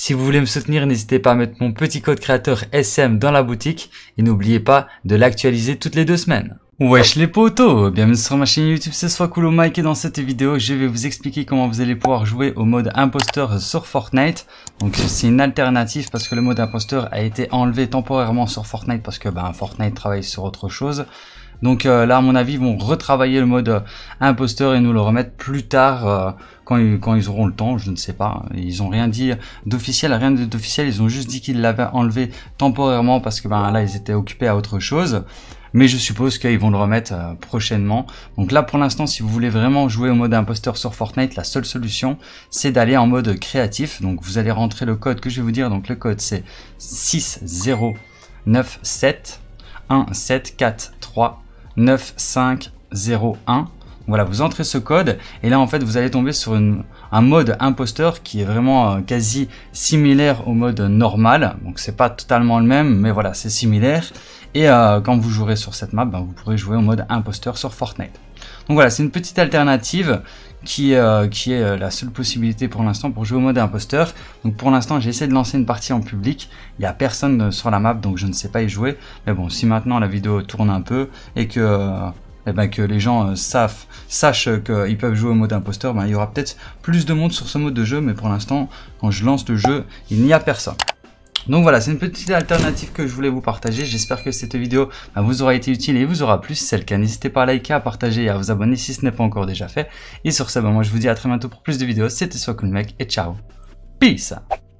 Si vous voulez me soutenir, n'hésitez pas à mettre mon petit code créateur SM dans la boutique et n'oubliez pas de l'actualiser toutes les deux semaines. Wesh les potos Bienvenue sur ma chaîne YouTube, c'est soit cool Mike et dans cette vidéo je vais vous expliquer comment vous allez pouvoir jouer au mode imposteur sur Fortnite. Donc c'est une alternative parce que le mode imposteur a été enlevé temporairement sur Fortnite parce que ben, Fortnite travaille sur autre chose. Donc euh, là, à mon avis, ils vont retravailler le mode euh, imposteur et nous le remettre plus tard euh, quand, ils, auront le temps, je ne sais pas. Ils ont rien dit d'officiel, rien d'officiel, ils ont juste dit qu'ils l'avaient enlevé temporairement parce que ben, là, ils étaient occupés à autre chose. Mais je suppose qu'ils vont le remettre prochainement. Donc là, pour l'instant, si vous voulez vraiment jouer au mode imposteur sur Fortnite, la seule solution, c'est d'aller en mode créatif. Donc vous allez rentrer le code que je vais vous dire. Donc le code, c'est 60971743. 9501. Voilà, vous entrez ce code et là en fait vous allez tomber sur un mode imposteur qui est vraiment euh, quasi similaire au mode normal. Donc c'est pas totalement le même, mais voilà, c'est similaire. Et euh, quand vous jouerez sur cette map, ben, vous pourrez jouer au mode imposteur sur Fortnite. Donc voilà, c'est une petite alternative euh, qui, est euh, la seule possibilité pour l'instant pour jouer au mode imposteur. Donc pour l'instant j'ai essayé de lancer une partie en public, il n'y a personne euh, sur la map donc je ne sais pas y jouer. Mais bon si maintenant la vidéo tourne un peu et que... Eh ben, que les gens savent, sachent qu'ils peuvent jouer au mode imposteur, ben, il y aura peut-être plus de monde sur ce mode de jeu, mais pour l'instant, quand je lance le jeu, il n'y a personne. Donc voilà, c'est une petite alternative que je voulais vous partager. J'espère que cette vidéo bah, vous aura été utile et vous aura plu. Si c'est le cas, n'hésitez pas à liker, à partager et à vous abonner si ce n'est pas encore déjà fait. Et sur ce, bah, moi je vous dis à très bientôt pour plus de vidéos. C'était Soit et ciao. Peace